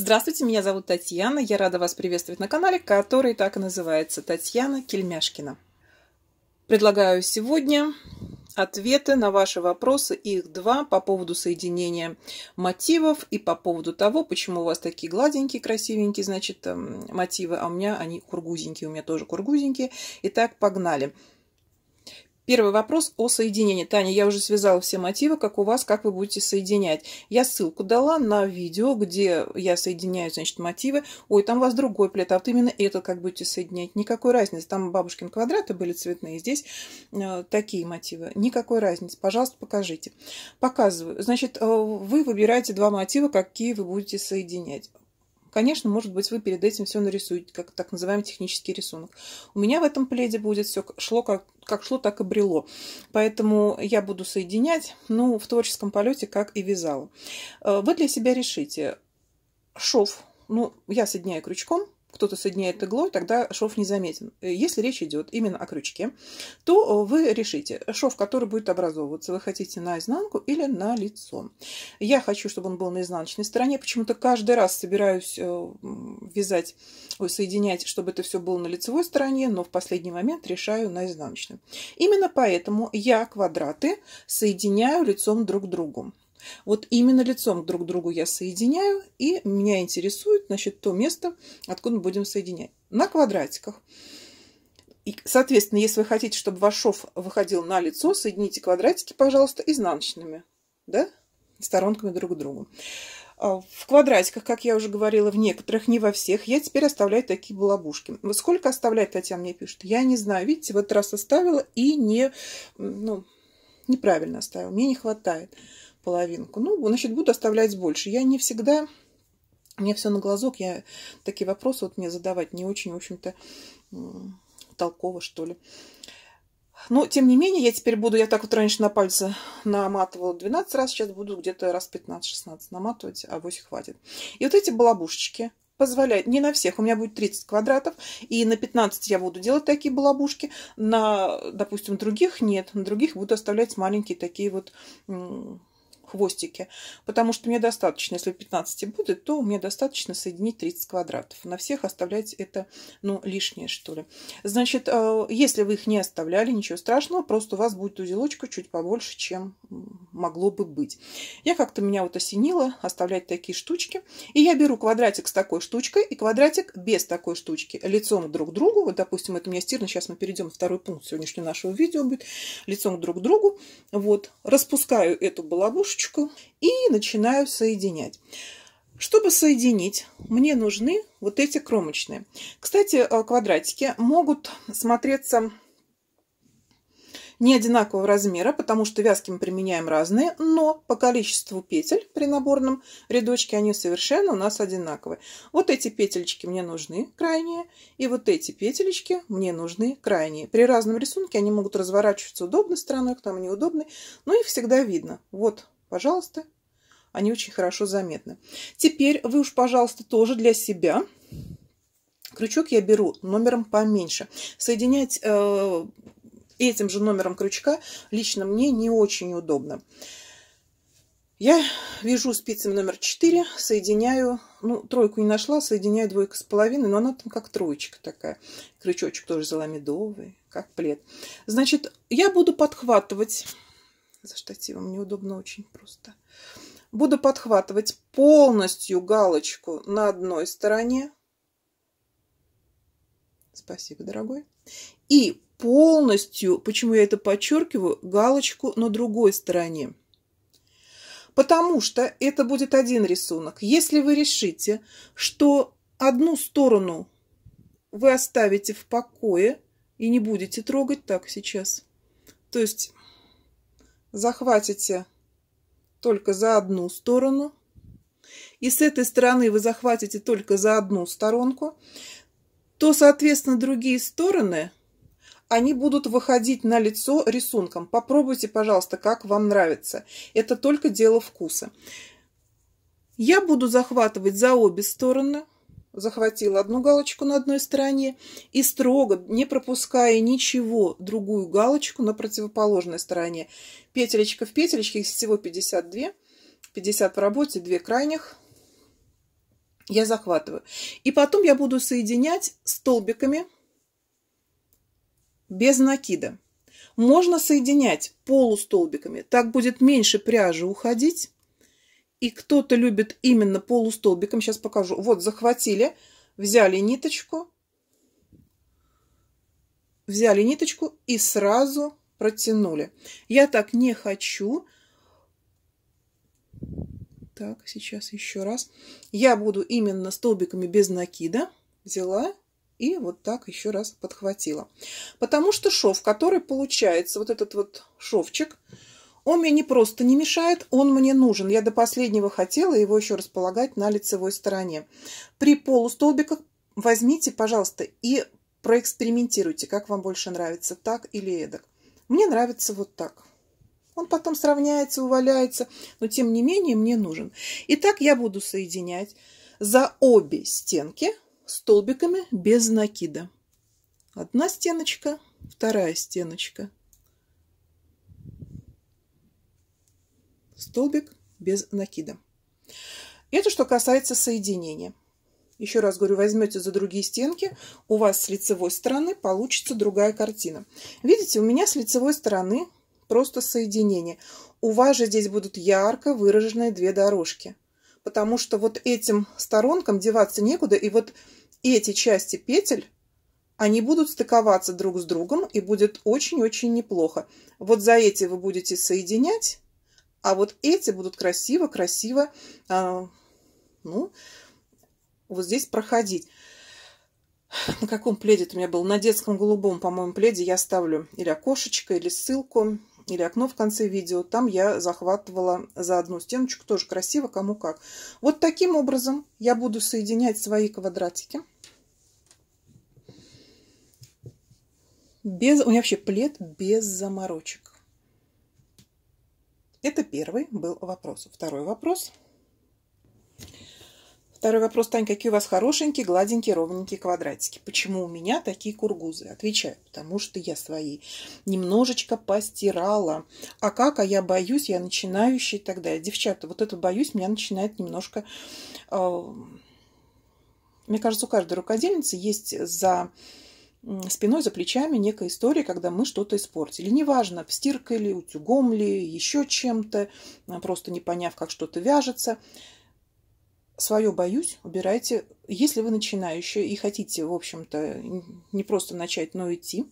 Здравствуйте, меня зовут Татьяна. Я рада вас приветствовать на канале, который так и называется Татьяна Кельмяшкина. Предлагаю сегодня ответы на ваши вопросы, их два, по поводу соединения мотивов и по поводу того, почему у вас такие гладенькие, красивенькие, значит, эм, мотивы, а у меня они кургузенькие, у меня тоже кургузенькие. Итак, погнали. Погнали. Первый вопрос о соединении. Таня, я уже связала все мотивы, как у вас, как вы будете соединять. Я ссылку дала на видео, где я соединяю, значит, мотивы. Ой, там у вас другой плед, а вот именно этот как будете соединять. Никакой разницы. Там бабушкин квадраты были цветные, здесь э, такие мотивы. Никакой разницы. Пожалуйста, покажите. Показываю. Значит, э, вы выбираете два мотива, какие вы будете соединять. Конечно, может быть, вы перед этим все нарисуете, как так называемый технический рисунок. У меня в этом пледе будет все шло как, как шло, так и брело. Поэтому я буду соединять, ну, в творческом полете, как и вязала. Э, вы для себя решите. Шов, ну, я соединяю крючком, кто-то соединяет иглой, тогда шов не заметен. Э, если речь идет именно о крючке, то э, вы решите, шов, который будет образовываться, вы хотите на изнанку или на лицо. Я хочу, чтобы он был на изнаночной стороне. Почему-то каждый раз собираюсь э, вязать, соединять, чтобы это все было на лицевой стороне, но в последний момент решаю на изнаночную. Именно поэтому я квадраты соединяю лицом друг к другу. Вот именно лицом друг к другу я соединяю, и меня интересует, значит, то место, откуда мы будем соединять. На квадратиках. И, соответственно, если вы хотите, чтобы ваш шов выходил на лицо, соедините квадратики, пожалуйста, изнаночными, да, сторонками друг к другу. А, в квадратиках, как я уже говорила, в некоторых, не во всех, я теперь оставляю такие балабушки. Вот сколько оставлять, Татьяна мне пишет, я не знаю. Видите, в этот раз оставила и не, ну, неправильно оставила, мне не хватает половинку. Ну, значит, буду оставлять больше. Я не всегда... Мне все на глазок, я такие вопросы вот мне задавать не очень, в общем-то, толково, что ли. Но, тем не менее, я теперь буду, я так вот раньше на пальце наматывала 12 раз, сейчас буду где-то раз 15-16 наматывать, а 8 хватит. И вот эти балабушечки позволяют не на всех, у меня будет 30 квадратов, и на 15 я буду делать такие балабушки, на, допустим, других нет, на других буду оставлять маленькие такие вот хвостики, потому что мне достаточно, если 15 будет, то мне достаточно соединить 30 квадратов. На всех оставлять это, ну, лишнее, что ли. Значит, э, если вы их не оставляли, ничего страшного, просто у вас будет узелочка чуть побольше, чем могло бы быть. Я как-то меня вот осенила оставлять такие штучки, и я беру квадратик с такой штучкой и квадратик без такой штучки, лицом друг к другу, вот, допустим, это у меня стирно, сейчас мы перейдем второй пункт сегодняшнего нашего видео будет, лицом друг к другу, вот, распускаю эту балабушку, подушечку и начинаю соединять. Чтобы соединить, мне нужны вот эти кромочные. Кстати, э, квадратики могут смотреться не одинакового размера, потому что вязки мы применяем разные, но по количеству петель при наборном рядочке они совершенно у нас одинаковые. Вот эти петельки мне нужны крайние, и вот эти петельки мне нужны крайние. При разном рисунке они могут разворачиваться удобной стороной, к тому неудобной, но их всегда видно. Вот Пожалуйста. Они очень хорошо заметны. Теперь вы уж, пожалуйста, тоже для себя Крючок я беру номером поменьше. Соединять э, этим же номером крючка лично мне не очень удобно. Я вяжу спицами номер 4, соединяю, ну, тройку не нашла, соединяю двойку с половиной, но она там как троечка такая. Крючочек тоже заламидовый, как плед. Значит, я буду подхватывать за штативом. Неудобно очень просто. Буду подхватывать полностью галочку на одной стороне. Спасибо, дорогой. И полностью, почему я это подчеркиваю, галочку на другой стороне. Потому что это будет один рисунок. Если вы решите, что одну сторону вы оставите в покое и не будете трогать так сейчас. То есть захватите только за одну сторону, и с этой стороны вы захватите только за одну сторонку, то, соответственно, другие стороны, они будут выходить на лицо рисунком. Попробуйте, пожалуйста, как вам нравится. Это только дело вкуса. Я буду захватывать за обе стороны – захватила одну галочку на одной стороне и строго, не пропуская ничего, другую галочку на противоположной стороне. Петелечка в петелечке, их всего 52, 50 в работе, 2 крайних. Я захватываю. И потом я буду соединять столбиками без накида. Можно соединять полустолбиками. Так будет меньше пряжи уходить и кто-то любит именно полустолбиком. Сейчас покажу. Вот, захватили, взяли ниточку. Взяли ниточку и сразу протянули. Я так не хочу. Так, сейчас еще раз. Я буду именно столбиками без накида. Взяла и вот так еще раз подхватила. Потому что шов, который получается, вот этот вот шовчик, он мне не просто не мешает, он мне нужен. Я до последнего хотела его еще располагать на лицевой стороне. При полустолбиках возьмите, пожалуйста, и проэкспериментируйте, как вам больше нравится, так или эдак. Мне нравится вот так. Он потом сравняется, уваляется, но тем не менее мне нужен. Итак, я буду соединять за обе стенки столбиками без накида. Одна стеночка, вторая стеночка, столбик без накида. Это что касается соединения. Еще раз говорю, возьмете за другие стенки, у вас с лицевой стороны получится другая картина. Видите, у меня с лицевой стороны просто соединение. У вас же здесь будут ярко выраженные две дорожки, потому что вот этим сторонкам деваться некуда, и вот эти части петель, они будут стыковаться друг с другом, и будет очень-очень неплохо. Вот за эти вы будете соединять, а вот эти будут красиво-красиво, э, а, ну, вот здесь проходить. На каком пледе это у меня был? На детском голубом, по-моему, пледе я ставлю или окошечко, или ссылку, или окно в конце видео. Там я захватывала за одну стеночку. Тоже красиво, кому как. Вот таким образом я буду соединять свои квадратики. Без, у меня вообще плед без заморочек. Это первый был вопрос. Второй вопрос. Второй вопрос, Тань, какие у вас хорошенькие, гладенькие, ровненькие квадратики? Почему у меня такие кургузы? Отвечаю, потому что я свои немножечко постирала. А как, а я боюсь, я начинающая тогда, так Девчата, вот это боюсь, меня начинает немножко... Э, мне кажется, у каждой рукодельницы есть за спиной за плечами некая история, когда мы что-то испортили. Неважно, стиркой ли, утюгом ли, еще чем-то, а, просто не поняв, как что-то вяжется. Свое боюсь, убирайте. Если вы начинающие и хотите, в общем-то, не просто начать, но идти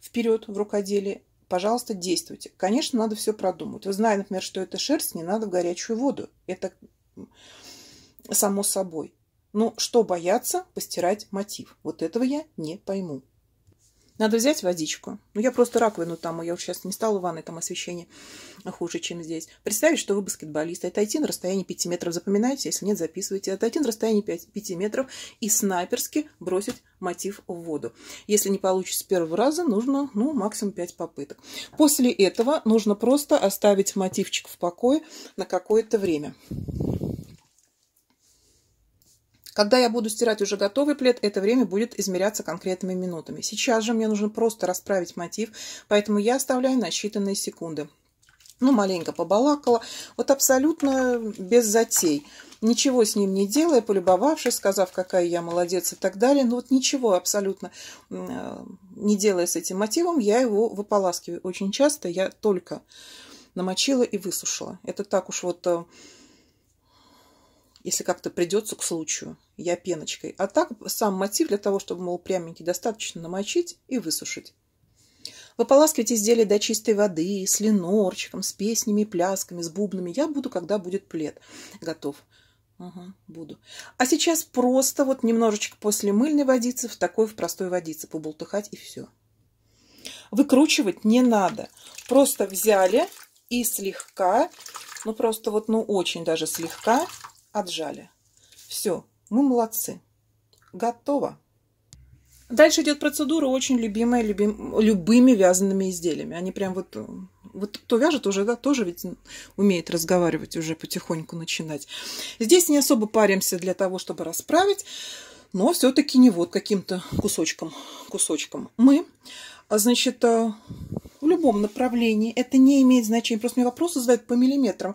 вперед в рукоделие, пожалуйста, действуйте. Конечно, надо все продумать. Вы знаете, например, что это шерсть, не надо в горячую воду. Это само собой. Ну, что бояться постирать мотив? Вот этого я не пойму. Надо взять водичку. Ну, я просто раковину там, а я уже сейчас не стала в ванной, там освещение хуже, чем здесь. Представить, что вы баскетболист, отойти а на расстоянии 5 метров, запоминайте, если нет, записывайте, отойти на расстоянии 5, 5 метров и снайперски бросить мотив в воду. Если не получится с первого раза, нужно, ну, максимум 5 попыток. После этого нужно просто оставить мотивчик в покое на какое-то время. Когда я буду стирать уже готовый плед, это время будет измеряться конкретными минутами. Сейчас же мне нужно просто расправить мотив, поэтому я оставляю на считанные секунды. Ну, маленько побалакала. Вот абсолютно без затей ничего с ним не делая, полюбовавшись, сказав, какая я молодец и так далее. Но вот ничего абсолютно э, не делая с этим мотивом, я его выполаскиваю. Очень часто я только намочила и высушила. Это так уж вот э, если как-то придется к случаю. Я пеночкой. А так сам мотив для того, чтобы, мол, пряменьки достаточно намочить и высушить. Выполаскивать изделия до чистой воды, с ленорчиком, с песнями, плясками, с бубнами. Я буду, когда будет плед готов. Угу, буду. А сейчас просто вот немножечко после мыльной водицы в такой в простой водице поболтыхать и все. Выкручивать не надо. Просто взяли и слегка, ну просто вот, ну очень даже слегка отжали. Все, мы молодцы. Готово. Дальше идет процедура, очень любимая любим, любыми вязаными изделиями. Они прям вот... Вот кто вяжет уже, да, тоже ведь умеет разговаривать, уже потихоньку начинать. Здесь не особо паримся для того, чтобы расправить, но все-таки не вот каким-то кусочком. кусочком. Мы, значит, э, в любом направлении, это не имеет значения, просто мне вопрос задают по миллиметрам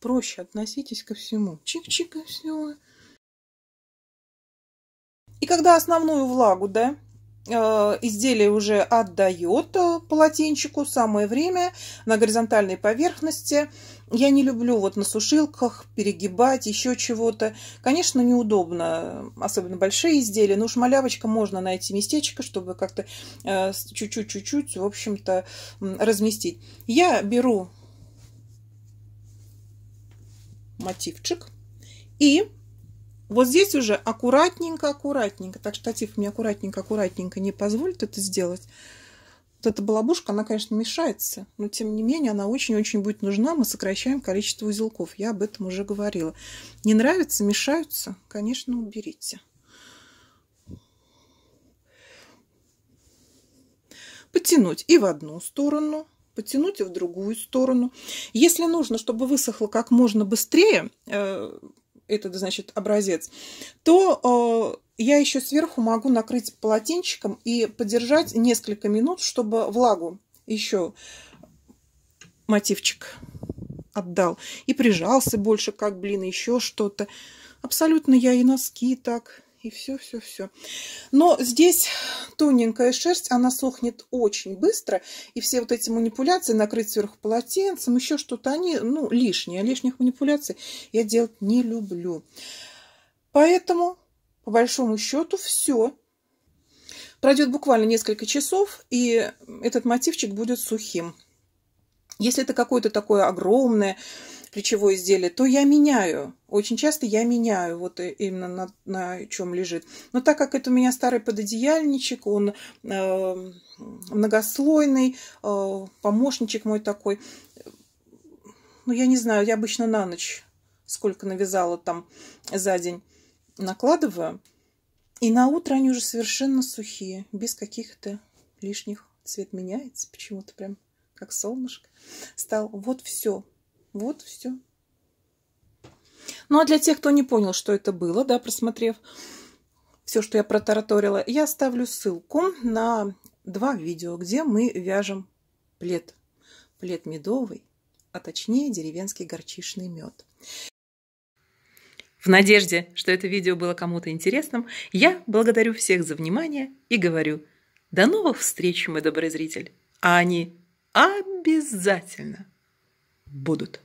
проще относитесь ко всему. Чик-чик и все. И когда основную влагу, да, э, изделие уже отдает э, полотенчику, самое время на горизонтальной поверхности. Я не люблю вот на сушилках перегибать, еще чего-то. Конечно, неудобно, э, особенно большие изделия, но уж малявочка можно найти местечко, чтобы как-то чуть-чуть-чуть, в общем-то, разместить. Я беру мотивчик. И вот здесь уже аккуратненько, аккуратненько. Так штатив мне аккуратненько, аккуратненько не позволит это сделать. Вот эта балабушка, она, конечно, мешается, но тем не менее она очень-очень будет нужна. Мы сокращаем количество узелков. Я об этом уже говорила. Не нравится, мешаются, конечно, уберите. Потянуть и в одну сторону, потянули в другую сторону. Если нужно, чтобы высохло как можно быстрее, э, этот, значит, образец, то э, я еще сверху могу накрыть полотенчиком и подержать несколько минут, чтобы влагу еще мотивчик отдал. И прижался больше, как блин, еще что-то. Абсолютно я и носки так и все-все-все. Но здесь тоненькая шерсть, она сохнет очень быстро, и все вот эти манипуляции, накрыть сверху полотенцем, еще что-то, они, ну, лишние. Лишних манипуляций я делать не люблю. Поэтому, по большому счету, все. Пройдет буквально несколько часов, и этот мотивчик будет сухим. Если это какое-то такое огромное плечевое изделие, то я меняю. Очень часто я меняю, вот именно на, на чем лежит. Но так как это у меня старый пододеяльничек, он э, многослойный, э, помощничек мой такой. Ну, я не знаю, я обычно на ночь сколько навязала там за день, накладываю. И на утро они уже совершенно сухие, без каких-то лишних. Цвет меняется почему-то прям как солнышко стал. Вот все. Вот все. Ну а для тех, кто не понял, что это было, да, просмотрев все, что я протараторила, я оставлю ссылку на два видео, где мы вяжем плед. Плед медовый, а точнее деревенский горчишный мед. В надежде, что это видео было кому-то интересным, я благодарю всех за внимание и говорю до новых встреч, мой добрый зритель. А они обязательно будут.